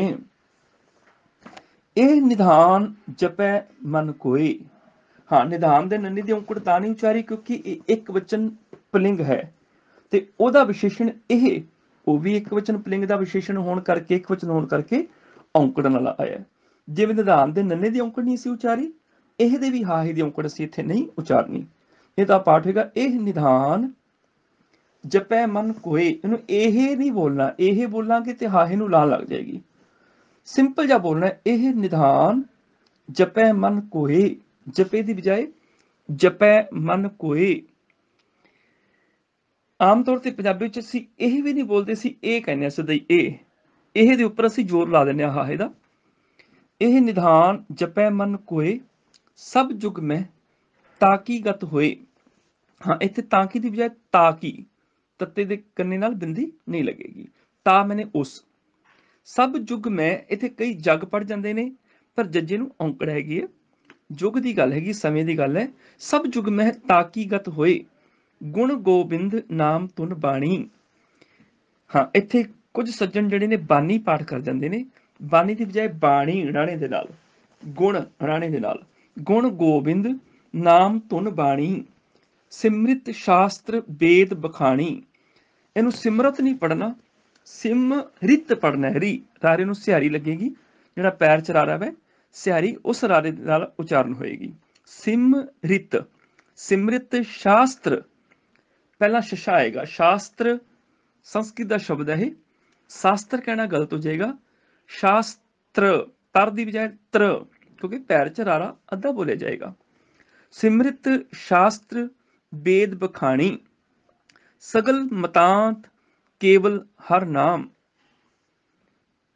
ਇਹ ਨਿਧਾਨ ਜਪੈ ਮਨ ਕੋਈ ਹਾਂ ਨਿਧਾਨ ਦੇ ਨੰਨੀ ਦੀ ਉਂਕੜ ਤਾਂ ਨਹੀਂ ਉਚਾਰੀ ਕਿਉਂਕਿ ਇਹ ਇੱਕ ਵਚਨ ਪਲਿੰਗ ਹੈ ਤੇ ਉਹਦਾ ਵਿਸ਼ੇਸ਼ਣ ਇਹ ਉਹ ਵੀ ਇੱਕ ਵਚਨ ਪਲਿੰਗ ਦਾ ਵਿਸ਼ੇਸ਼ਣ ਹੋਣ ਕਰਕੇ ਇੱਕ ਵਚਨ ਹੋਣ ਕਰਕੇ ਔਂਕੜ ਨਾਲ ਆਇਆ ਜਿਵੇਂ ਨਿਧਾਨ ਦੇ ਨੰਨੇ ਦੀ ਔਂਕੜ ਨਹੀਂ ਸੀ ਉਚਾਰੀ ਇਹ ਦੇ ਵੀ ਹਾਹੇ ਦੀ ਔਂਕੜ ਸੀ ਇੱਥੇ ਨਹੀਂ ਉਚਾਰਨੀ ਇਹ ਤਾਂ ਪਾਠ ਹੈਗਾ ਇਹ ਨਿਧਾਨ ਜਪੈ ਮਨ ਕੋਏ ਇਹਨੂੰ ਇਹ ਨਹੀਂ ਬੋਲਣਾ ਇਹ ਬੋਲਾਂਗੇ ਤੇ ਹਾਹੇ ਨੂੰ ਲਾ ਲੱਗ ਜਾਏਗੀ ਸਿੰਪਲ ਜਿਹਾ ਬੋਲਣਾ ਇਹ ਨਿਧਾਨ ਜਪੈ ਮਨ ਕੋਏ ਜਪੇ ਦੀ ਬਜਾਏ ਜਪੈ ਮਨ ਕੋਏ ਆਮ ਤੌਰ ਤੇ ਪੰਜਾਬੀ ਵਿੱਚ ਅਸੀਂ ਇਹ ਵੀ ਨਹੀਂ ਬੋਲਦੇ ਸੀ ਇਹ ਕਹਿੰਦੇ ਅਸੀਂ ਹੀ ਇਹ ਇਹ ਦੇ ਉੱਪਰ ਅਸੀਂ ਜ਼ੋਰ ਲਾ ਦਿੰਦੇ ਆ ਹਾ ਦਾ ਇਹ ਨਿਧਾਨ ਜਪੈ ਮਨ ਕੋਏ ਸਭ ਜੁਗ ਮੈਂ ਤਾਕੀਗਤ ਹੋਏ ਹਾਂ ਇੱਥੇ ਤਾਕੀ ਦੀ ਬਜਾਏ ਤਾਕੀ ਤੱਤੇ ਦੇ ਕੰਨੇ ਨਾਲ ਬਿੰਦੀ ਨਹੀਂ ਲੱਗੇਗੀ ਤਾ ਮੈਨੇ ਉਸ ਸਭ ਜੁਗ ਮੈਂ ਇੱਥੇ ਕਈ ਜਗ ਪੜ ਜਾਂਦੇ ਨੇ ਪਰ ਜੱਜੇ ਨੂੰ ਔਂਕੜ ਹੈਗੀ ਹੈ ਜੁਗ ਦੀ ਗੱਲ ਹੈਗੀ ਸਮੇਂ ਦੀ ਗੱਲ ਹੈ ਸਭ ਜੁਗ ਮੈਂ ਤਾਕੀਗਤ ਹੋਏ ਗੁਣ ਗੋਬਿੰਦ ਨਾਮ ਤੁਨ ਬਾਣੀ ਹਾਂ ਇੱਥੇ ਕੁਝ ਸੱਜਣ ਜਿਹੜੇ ਨੇ ਬਾਣੀ ਪਾਠ ਕਰ ਜਾਂਦੇ ਨੇ ਬਾਣੀ ਦੀ ਬਜਾਏ ਬਾਣੀ ਰਾਣੇ ਦੇ ਨਾਲ ਗੁਣ ਰਾਣੇ ਦੇ ਨਾਲ ਗੁਣ ਗੋਬਿੰਦ ਨਾਮ ਤੁਨ ਬਾਣੀ ਸਿਮਰਿਤ ਸ਼ਾਸਤਰ ਵੇਦ ਬਖਾਣੀ ਇਹਨੂੰ ਸਿਮਰਤ ਨਹੀਂ ਪੜਨਾ ਸਿਮ ਰਿਤ ਪੜਨਾ ਹੈ ਰੀ ਤਾਰੇ ਨੂੰ ਸਿਹਾਰੀ ਲੱਗੇਗੀ ਜਿਹੜਾ ਪੈਰ ਚਰਾ ਰਿਹਾ ਹੈ ਸਿਹਾਰੀ ਉਸ ਰਾਰੇ ਨਾਲ ਉਚਾਰਨ ਹੋਏਗੀ ਸਿਮ ਰਿਤ ਸਿਮਰਿਤ ਸ਼ਾਸਤਰ ਪਹਿਲਾਂ ਸ਼ਸ਼ਾ ਆਏਗਾ ਸ਼ਾਸਤਰ ਸੰਸਕ੍ਰਿਤ ਦਾ ਸ਼ਬਦ ਹੈ ਇਹ ਸ਼ਾਸਤਰ ਕਹਿਣਾ ਗਲਤ ਹੋ ਜਾਏਗਾ ਸ਼ਾਸਤਰ ਤਰ ਦੀ ਬਜਾਏ ਤਰ ਕਿਉਂਕਿ ਪੈਰ ਚ ਰਾਰਾ ਅੱਧਾ ਬੋਲਿਆ ਜਾਏਗਾ ਸਿਮਰਿਤ ਸ਼ਾਸਤਰ ਵੇਦ ਬਖਾਣੀ ਸਗਲ ਮਤਾਂਤ ਕੇਵਲ ਹਰ ਨਾਮ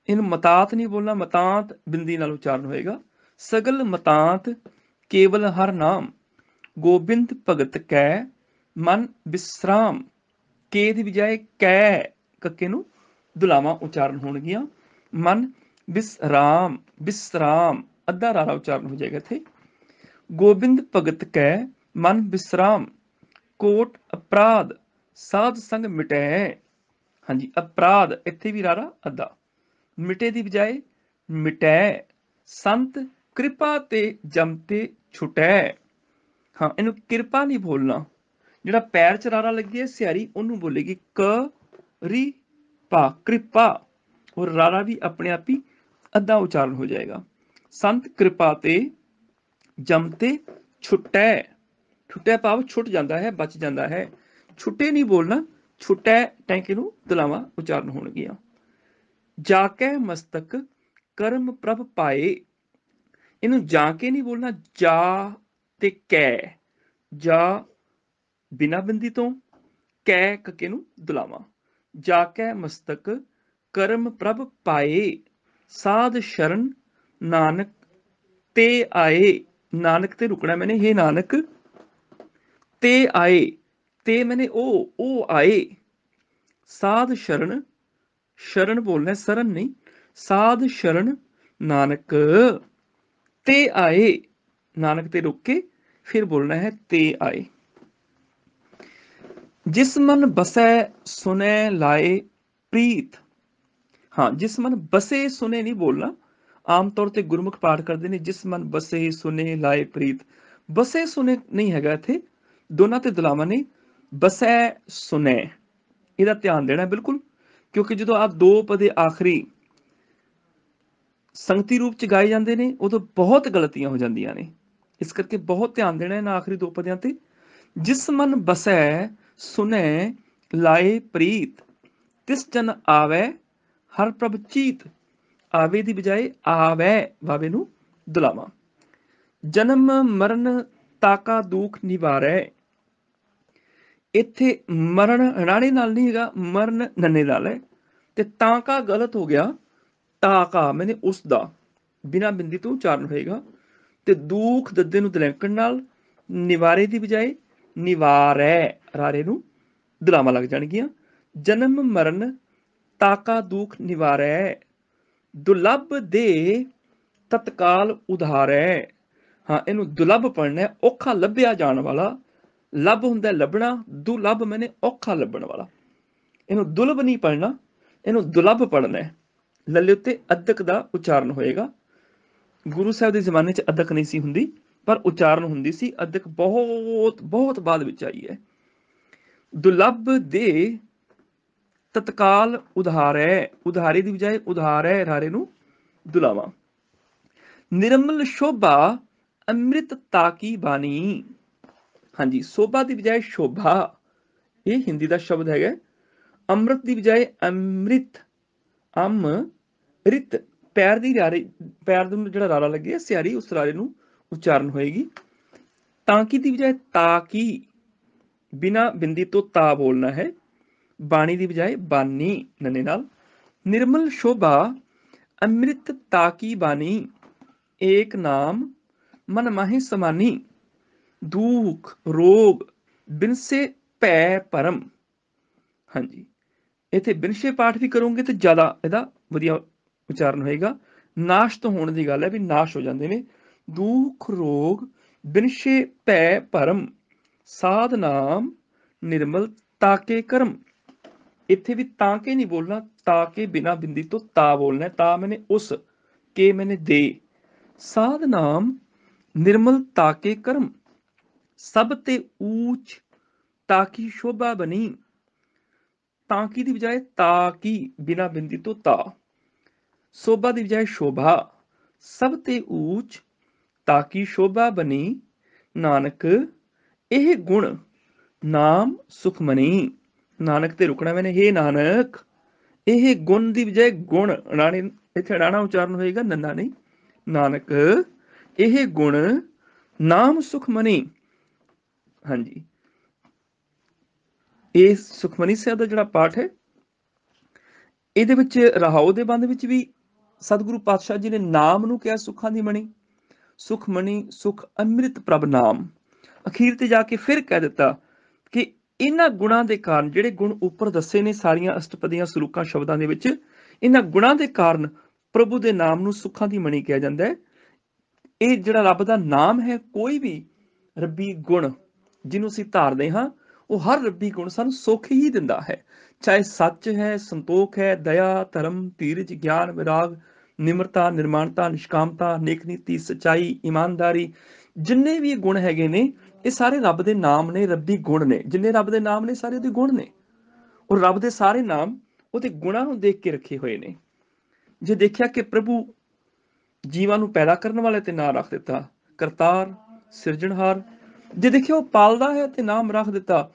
ਇਹਨ ਮਤਾਂਤ ਨਹੀਂ ਬੋਲਣਾ ਮਤਾਂਤ ਬਿੰਦੀ ਨਾਲ ਉਚਾਰਨ ਹੋਏਗਾ ਸਗਲ ਮਤਾਂਤ ਕੇਵਲ ਹਰ ਨਾਮ ਗੋਬਿੰਦ ਭਗਤ ਕੈ ਮਨ ਵਿਸਰਾਮ ਕੇ ਦੀ ਬਜਾਏ ਕੈ ਕੱਕੇ ਨੂੰ ਦੁਲਾਵਾ ਉਚਾਰਨ ਹੋਣਗੀਆਂ ਮਨ ਵਿਸਰਾਮ ਵਿਸਰਾਮ ਅੱਧਾ ਰਾਰਾ ਉਚਾਰਨ ਹੋ ਜਾਏਗਾ ਇੱਥੇ ਗੋਬਿੰਦ ਭਗਤ ਕੈ ਮਨ ਵਿਸਰਾਮ ਕੋਟ ਅਪਰਾਧ ਸਾਧ ਸੰਗ ਮਿਟੈ ਹਾਂਜੀ ਅਪਰਾਧ ਇੱਥੇ ਵੀ ਰਾਰਾ ਅੱਧਾ ਮਿਟੇ ਦੀ ਬਜਾਏ ਮਿਟੈ ਸੰਤ ਕਿਰਪਾ ਤੇ ਜਮਤੇ ਛੁਟੈ ਹਾਂ ਇਹਨੂੰ ਕਿਰਪਾ ਨਹੀਂ ਬੋਲਣਾ ਜਿਹੜਾ ਪੈਰ ਚਰਾਰਾ ਲੱਗੀ ਹੈ ਸਿਆਰੀ ਉਹਨੂੰ ਬੋਲੇਗੀ ਕ ਰੀ ਪਾ ਕਿਰਪਾ ਔਰ ਰਾਰਾ ਵੀ ਆਪਣੇ ਆਪ ਹੀ ਅੱਧਾ ਉਚਾਰਨ ਹੋ ਜਾਏਗਾ ਸੰਤ ਕਿਰਪਾ ਤੇ ਜਮ ਤੇ ਛੁੱਟੈ ਛੁੱਟੈ ਪਾਵ ਛੁੱਟ ਜਾਂਦਾ ਹੈ ਬਚ ਜਾਂਦਾ ਹੈ ਛੁੱਟੇ ਨਹੀਂ ਬੋਲਣਾ ਛੁੱਟੈ ਟੈਂਕੇ ਨੂੰ ਦਲਾਵਾ ਉਚਾਰਨ ਹੋਣਗੀਆਂ ਜਾ ਕੇ ਮਸਤਕ ਕਰਮ ਪ੍ਰਭ ਪਾਏ ਇਹਨੂੰ ਜਾ ਕੇ ਨਹੀਂ ਬੋਲਣਾ ਜਾ ਤੇ ਕੈ ਜਾ ਬਿਨਾ ਬਿੰਦੀ ਤੋਂ ਕੈ ਕਕੇ ਨੂੰ ਦੁਲਾਵਾ ਜਾ ਕੈ ਮਸਤਕ ਕਰਮ ਪ੍ਰਭ ਪਾਏ ਸਾਧ ਸ਼ਰਨ ਨਾਨਕ ਤੇ ਆਏ ਨਾਨਕ ਤੇ ਰੁਕਣਾ ਮੈਨੇ हे ਨਾਨਕ ਤੇ ਆਏ ਤੇ ਮੈਨੇ ਉਹ ਉਹ ਆਏ ਸਾਧ ਸ਼ਰਨ ਸ਼ਰਨ ਬੋਲਣਾ ਸਰਨ ਨਹੀਂ ਸਾਧ ਸ਼ਰਨ ਨਾਨਕ ਤੇ ਆਏ ਨਾਨਕ ਤੇ ਰੁਕ ਕੇ ਫਿਰ ਬੋਲਣਾ ਹੈ ਤੇ ਆਏ ਜਿਸ ਮਨ ਬਸੈ ਸੁਨੇ ਲਾਏ ਪ੍ਰੀਤ ਹਾਂ ਜਿਸ ਮਨ ਬਸੇ ਸੁਨੇ ਨਹੀਂ ਬੋਲਣਾ ਆਮ ਤੌਰ ਤੇ ਗੁਰਮੁਖ ਪਾਠ ਕਰਦੇ ਨੇ ਜਿਸ ਮਨ ਬਸੇ ਸੁਨੇ ਲਾਏ ਪ੍ਰੀਤ ਬਸੇ ਸੁਨੇ ਨਹੀਂ ਹੈਗਾ ਇੱਥੇ ਦੋਨਾਂ ਤੇ ਦਲਾਵਾ ਨਹੀਂ ਬਸੈ ਸੁਨੇ ਇਹਦਾ ਧਿਆਨ ਦੇਣਾ ਬਿਲਕੁਲ ਕਿਉਂਕਿ ਜਦੋਂ ਆਪ ਦੋ ਪਦੇ ਆਖਰੀ ਸੰਗਤੀ ਰੂਪ ਚ ਗਾਏ ਜਾਂਦੇ ਨੇ ਉਦੋਂ ਬਹੁਤ ਗਲਤੀਆਂ ਹੋ ਜਾਂਦੀਆਂ ਨੇ ਇਸ ਕਰਕੇ ਬਹੁਤ ਧਿਆਨ ਦੇਣਾ ਇਹਨਾਂ ਆਖਰੀ ਦੋ ਪਦਿਆਂ ਤੇ ਜਿਸ ਮਨ ਬਸੈ ਸੁਨੇ ਲਾਏ ਪ੍ਰੀਤ ਤਿਸ ਜਨ ਆਵੇ ਹਰ ਪ੍ਰਭ ਚੀਤ ਆਵੇ ਦੀ ਬਜਾਏ ਆਵੇ ਵਾਵੇ ਨੂੰ ਦੁਲਾਵਾ ਜਨਮ ਮਰਨ ਤਾਕਾ ਦੁਖ ਨਿਵਾਰੈ ਇੱਥੇ ਮਰਨ ਰਾਣੇ ਨਾਲ ਨਹੀਂ ਹੈਗਾ ਮਰਨ ਨੰਨੇ ਨਾਲ ਹੈ ਤੇ ਤਾਕਾ ਗਲਤ ਹੋ ਗਿਆ ਤਾਕਾ ਮੈਨੇ ਉਸ ਦਾ ਬਿਨਾ ਬਿੰਦੀ ਤੋਂ ਉਚਾਰਨ ਹੋਏਗਾ ਤੇ ਦੁਖ ਦੱਦੇ ਨੂੰ ਦਲੈਂਕਣ ਨਾਲ ਨਿਵਾਰੇ ਦੀ ਬਜਾਏ ਨਿਵਾਰੈ ਰਾਰੇ ਨੂੰ ਦਰਾਮਾ ਲੱਗ ਜਾਣਗੀਆਂ ਜਨਮ ਮਰਨ ਤਾਕਾ ਦੁਖ ਨਿਵਾਰੈ ਦੁਲਬ ਦੇ ਤਤਕਾਲ ਉਧਾਰੈ ਹਾਂ ਇਹਨੂੰ ਦੁਲਬ ਪੜਨਾ ਹੈ ਔਖਾ ਲੱਭਿਆ ਜਾਣ ਵਾਲਾ ਲੱਭ ਹੁੰਦਾ ਲੱਭਣਾ ਦੁਲਬ ਮੈਨੇ ਔਖਾ ਲੱਭਣ ਵਾਲਾ ਇਹਨੂੰ ਦੁਲਬ ਨਹੀਂ ਪੜਨਾ ਇਹਨੂੰ ਦੁਲਬ ਪੜਨਾ ਹੈ ਲੱਲੇ ਉੱਤੇ ਅਦਕ ਦਾ ਉਚਾਰਨ ਹੋਏਗਾ ਗੁਰੂ ਸਾਹਿਬ ਦੇ ਜ਼ਮਾਨੇ 'ਚ ਅਦਕ ਨਹੀਂ ਸੀ ਹੁੰਦੀ ਪਰ ਉਚਾਰਨ ਹੁੰਦੀ ਸੀ ਅਦਕ ਬਹੁਤ ਬਹੁਤ ਬਾਅਦ ਵਿੱਚ ਆਈ ਹੈ ਦੁਲਬ ਦੇ ਤਤਕਾਲ ਉਧਾਰੈ ਉਧਾਰੇ ਦੀ ਬਜਾਏ ਉਧਾਰੈ ਰਾਰੇ ਨੂੰ ਦੁਲਾਵਾ ਨਿਰਮਲ ਸ਼ੋਭਾ ਅੰਮ੍ਰਿਤ ਤਾਕੀ ਬਾਣੀ ਹਾਂਜੀ ਸੋਭਾ ਦੀ ਬਜਾਏ ਸ਼ੋਭਾ ਇਹ ਹਿੰਦੀ ਦਾ ਸ਼ਬਦ ਹੈਗਾ ਅੰਮ੍ਰਿਤ ਦੀ ਬਜਾਏ ਅੰਮ੍ਰਿਤ ਅਮ ਰਿਤ ਪੈਰ ਦੀ ਰਾਰੇ ਪੈਰ ਨੂੰ ਜਿਹੜਾ ਰਾਰਾ ਲੱਗੇ ਸਿਆਰੀ ਉਸ ਰਾਰੇ ਨੂੰ ਉਚਾਰਨ ਹੋਏਗੀ ਤਾਂ ਕੀ ਦੀ ਬਜਾਏ ਤਾਕੀ ਬਿਨਾ ਬਿੰਦੀ ਤੋਂ ਤਾ ਬੋਲਣਾ ਹੈ ਬਾਣੀ ਦੀ ਬਜਾਏ ਬਾਨੀ ਨੰਨੇ ਨਾਲ ਨਿਰਮਲ ਸ਼ੋਭਾ ਅੰਮ੍ਰਿਤ ਤਾ ਕੀ ਬਾਣੀ ਏਕ ਨਾਮ ਮਨ ਮਾਹੀ ਸਮਾਨੀ ਦੂਖ ਰੋਗ ਬਿਨਸੇ ਪੈ ਪਰਮ ਹਾਂਜੀ ਇਥੇ ਬਿਨਸ਼ੇ ਪਾਠ ਵੀ ਕਰੋਗੇ ਤੇ ਜ਼ਿਆਦਾ ਇਹਦਾ ਵਧੀਆ ਉਚਾਰਨ ਹੋਏਗਾ ਨਾਸ਼ਤ ਹੋਣ ਦੀ ਗੱਲ ਹੈ ਵੀ ਨਾਸ਼ ਹੋ ਜਾਂਦੇ ਨੇ ਦੂਖ ਰੋਗ ਬਿਨਸ਼ੇ ਪੈ ਪਰਮ ਸਾਧ ਨਾਮ ਨਿਰਮਲ ਤਾਕੇ ਕਰਮ ਇੱਥੇ ਵੀ ਤਾਂ ਕੇ ਨਹੀਂ ਬੋਲਣਾ ਤਾਂ ਕੇ ਬਿਨਾ ਬਿੰਦੀ ਤੋਂ ਤਾ ਬੋਲਣਾ ਤਾ ਮੈਨੇ ਉਸ ਕੇ ਮੈਨੇ ਦੇ ਸਾਧ ਨਾਮ ਨਿਰਮਲ ਤਾਕੇ ਕਰਮ ਸਭ ਤੇ ਊਚ ਤਾਕੀ ਸ਼ੋਭਾ ਬਣੀ ਤਾਕੀ ਦੀ ਬਜਾਏ ਤਾਕੀ ਬਿਨਾ ਬਿੰਦੀ ਤੋਂ ਤਾ ਸੋਭਾ ਦੀ ਬਜਾਏ ਸ਼ੋਭਾ ਸਭ ਤੇ ਊਚ ਤਾਕੀ ਸ਼ੋਭਾ ਬਣੀ ਨਾਨਕ ਇਹ ਗੁਣ ਨਾਮ ਸੁਖਮਨੀ ਨਾਨਕ ਤੇ ਰੁਕਣਾ ਮੈਨੇ हे ਨਾਨਕ ਇਹ ਗੁਣ ਦੀ ਬਜਾਏ ਗੁਣ ਰਾਣੀ ਇੱਥੇ ਰਾਣਾ ਉਚਾਰਨ ਹੋਏਗਾ ਨੰਨਾ ਨਹੀਂ ਨਾਨਕ ਇਹ ਗੁਣ ਨਾਮ ਸੁਖਮਨੀ ਹਾਂਜੀ ਇਹ ਸੁਖਮਨੀ ਸਾਹਿਬ ਦਾ ਜਿਹੜਾ ਪਾਠ ਹੈ ਇਹਦੇ ਵਿੱਚ ਰਹਾਉ ਦੇ ਬੰਦ ਵਿੱਚ ਵੀ ਸਤਿਗੁਰੂ ਪਾਤਸ਼ਾਹ ਜੀ ਨੇ ਨਾਮ ਨੂੰ ਕਿਹਾ ਸੁੱਖਾਂ ਦੀ ਮਣੀ ਸੁਖਮਨੀ ਸੁਖ ਅੰਮ੍ਰਿਤ ਪ੍ਰਭ ਨਾਮ ਅਖੀਰ ਤੇ ਜਾ ਕੇ ਫਿਰ ਕਹਿ ਦਿੱਤਾ ਕਿ ਇਹਨਾਂ ਗੁਣਾਂ ਦੇ ਕਾਰਨ ਜਿਹੜੇ ਗੁਣ ਉੱਪਰ ਦੱਸੇ ਨੇ ਸਾਰੀਆਂ ਅਸ਼ਟਪਦੀਆਂ ਸਲੂਕਾਂ ਸ਼ਬਦਾਂ ਦੇ ਵਿੱਚ ਇਹਨਾਂ ਗੁਣਾਂ ਦੇ ਕਾਰਨ ਪ੍ਰਭੂ ਦੇ ਨਾਮ ਨੂੰ ਸੁੱਖਾਂ ਦੀ ਮਣੀ ਕਿਹਾ ਜਾਂਦਾ ਹੈ ਇਹ ਜਿਹੜਾ ਰੱਬ ਦਾ ਨਾਮ ਹੈ ਕੋਈ ਵੀ ਰੱਬੀ ਗੁਣ ਜਿਹਨੂੰ ਅਸੀਂ ਧਾਰਦੇ ਹਾਂ ਉਹ ਹਰ ਰੱਬੀ ਗੁਣ ਸਾਨੂੰ ਸੁੱਖ ਹੀ ਦਿੰਦਾ ਹੈ ਚਾਹੇ ਸੱਚ ਹੈ ਸੰਤੋਖ ਹੈ ਦਇਆ ਧਰਮ ਧੀਰਜ ਗਿਆਨ ਵਿਰਾਗ ਨਿਮਰਤਾ ਨਿਰਮਾਨਤਾ ਨਿਸ਼ਕਾਮਤਾ ਨੇਕ ਨੀਤੀ ਸਚਾਈ ਇਮਾਨਦਾਰੀ ਜਿੰਨੇ ਵੀ ਗੁਣ ਹੈਗੇ ਨੇ ਇਹ ਸਾਰੇ ਰੱਬ ਦੇ ਨਾਮ ਨੇ ਰੱਬੀ ਗੁਣ ਨੇ ਜਿੰਨੇ ਰੱਬ ਦੇ ਨਾਮ ਨੇ ਸਾਰੇ ਉਹਦੇ ਗੁਣ ਨੇ ਔਰ ਰੱਬ ਦੇ ਸਾਰੇ ਨਾਮ ਉਹਦੇ ਗੁਣਾਂ ਨੂੰ ਦੇਖ ਕੇ ਰੱਖੇ ਹੋਏ ਨੇ ਜੇ ਦੇਖਿਆ ਕਿ ਪ੍ਰਭੂ ਜੀਵਾਂ ਨੂੰ ਪੈਦਾ ਕਰਨ ਵਾਲੇ ਤੇ ਨਾਮ ਰੱਖ ਦਿੱਤਾ ਕਰਤਾਰ ਸਿਰਜਣਹਾਰ ਜੇ ਦੇਖਿਆ ਉਹ ਪਾਲਦਾ ਹੈ ਤੇ ਨਾਮ ਰੱਖ ਦਿੱਤਾ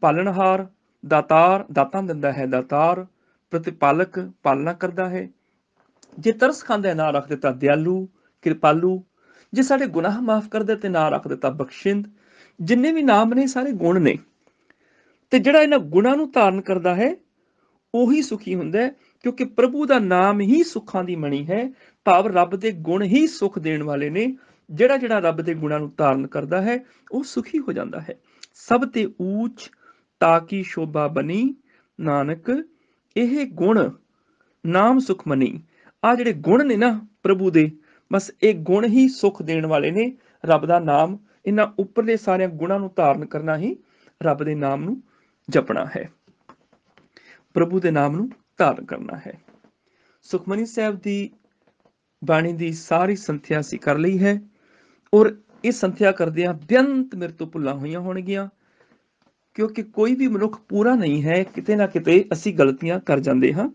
ਪਾਲਣਹਾਰ ਦਾਤਾਰ ਦਾਤਾਂ ਦਿੰਦਾ ਹੈ ਦਾਤਾਰ ਪ੍ਰਤੀਪਾਲਕ ਪਾਲਣਾ ਕਰਦਾ ਹੈ ਜੇ ਤਰਸ ਖਾਂਦਾ ਨਾਮ ਰੱਖ ਦਿੱਤਾ ਦਿਆਲੂ ਕਿਰਪਾਲੂ ਜੇ ਸਾਡੇ ਗੁਨਾਹ ਮਾਫ ਕਰਦੇ ਤੇ ਨਾਮ ਰੱਖ ਦਿੱਤਾ ਬਖਸ਼ਿੰਦ ਜਿੰਨੇ ਵੀ ਨਾਮ ਨੇ ਸਾਰੇ ਗੁਣ ਨੇ ਤੇ ਜਿਹੜਾ ਇਹਨਾਂ ਗੁਣਾਂ ਨੂੰ ਧਾਰਨ ਕਰਦਾ ਹੈ ਉਹੀ ਸੁਖੀ ਹੁੰਦਾ ਹੈ ਕਿਉਂਕਿ ਪ੍ਰਭੂ ਦਾ ਨਾਮ ਹੀ ਸੁੱਖਾਂ ਦੀ ਮਣੀ ਹੈ ਭਾਵ ਰੱਬ ਦੇ ਗੁਣ ਹੀ ਸੁਖ ਦੇਣ ਵਾਲੇ ਨੇ ਜਿਹੜਾ ਜਿਹੜਾ ਰੱਬ ਦੇ ਗੁਣਾਂ ਨੂੰ ਧਾਰਨ ਕਰਦਾ ਹੈ ਉਹ ਸੁਖੀ ਹੋ ਜਾਂਦਾ ਹੈ ਸਭ ਤੇ ਊਚ ਤਾਂ ਕੀ ਸ਼ੋਭਾ ਬਣੀ ਨਾਨਕ ਇਹ ਗੁਣ ਨਾਮ ਮਣੀ ਆ ਜਿਹੜੇ ਗੁਣ ਨੇ ਨਾ ਪ੍ਰਭੂ ਦੇ ਬਸ ਇਹ ਗੁਣ ਹੀ ਸੁਖ ਦੇਣ ਵਾਲੇ ਨੇ ਰੱਬ ਦਾ ਨਾਮ ਇਹਨਾਂ ਉੱਪਰਲੇ ਸਾਰਿਆਂ ਗੁਣਾਂ ਨੂੰ ਧਾਰਨ ਕਰਨਾ ਹੀ ਰੱਬ ਦੇ ਨਾਮ ਨੂੰ ਜਪਣਾ ਹੈ ਪ੍ਰਭੂ ਦੇ ਨਾਮ ਨੂੰ ਧਾਰਨ ਕਰਨਾ ਹੈ ਸੁਖਮਨੀ ਸਾਹਿਬ ਦੀ ਬਾਣੀ ਦੀ ਸਾਰੀ ਸੰਥਿਆ ਸੀ ਕਰ ਲਈ ਹੈ ਔਰ ਇਹ ਸੰਥਿਆ ਕਰਦਿਆਂ ਬੇਅੰਤ ਮੇਰੇ ਤੋਂ ਭੁੱਲਾਂ ਹੋਈਆਂ ਹੋਣਗੀਆਂ ਕਿਉਂਕਿ ਕੋਈ ਵੀ ਮਨੁੱਖ ਪੂਰਾ ਨਹੀਂ ਹੈ ਕਿਤੇ ਨਾ ਕਿਤੇ ਅਸੀਂ ਗਲਤੀਆਂ ਕਰ ਜਾਂਦੇ ਹਾਂ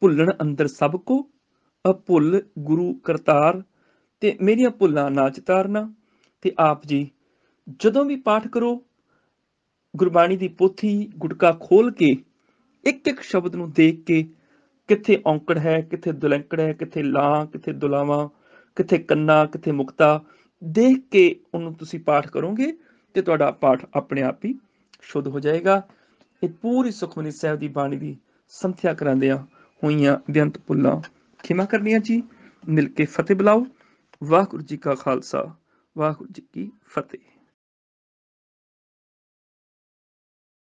ਭੁੱਲਣ ਅੰਦਰ ਸਭ ਕੋ ਅਭੁੱਲ ਗੁਰੂ ਕਰਤਾਰ ਤੇ ਮੇਰੀਆਂ ਭੁੱਲਾਂ ਨਾ ਚਤਾਰਨਾ ਤੇ ਆਪ ਜੀ ਜਦੋਂ ਵੀ ਪਾਠ ਕਰੋ ਗੁਰਬਾਣੀ ਦੀ ਪੋਥੀ ਗੁਟਕਾ ਖੋਲ ਕੇ ਇੱਕ ਇੱਕ ਸ਼ਬਦ ਨੂੰ ਦੇਖ ਕੇ ਕਿੱਥੇ ਔਂਕੜ ਹੈ ਕਿੱਥੇ ਦੁਲੰਕੜ ਹੈ ਕਿੱਥੇ ਲਾਂ ਕਿੱਥੇ ਦੁਲਾਵਾ ਕਿੱਥੇ ਕੰਨਾ ਕਿੱਥੇ ਮੁਕਤਾ ਦੇਖ ਕੇ ਉਹਨੂੰ ਤੁਸੀਂ ਪਾਠ ਕਰੋਗੇ ਤੇ ਤੁਹਾਡਾ ਪਾਠ ਆਪਣੇ ਆਪ ਹੀ ਸ਼ੁੱਧ ਹੋ ਜਾਏਗਾ ਇਹ ਪੂਰੀ ਸੁਖਮਨੀ ਸਾਹਿਬ ਦੀ ਬਾਣੀ ਦੀ ਸੰਥਿਆ ਕਰਾਂਦੇ ਆ ਹੋਈਆਂ ਬੇਅੰਤ ਪੁੱਲਾ ਖਿਮਾ ਕਰਨੀਆਂ ਜੀ ਮਿਲ ਕੇ ਫਤਿਹ ਬੁਲਾਓ ਵਾਹਿਗੁਰੂ ਜੀ ਕਾ ਖਾਲਸਾ ਵਾਹਿਗੁਰੂ ਜੀ ਕੀ ਫਤਿਹ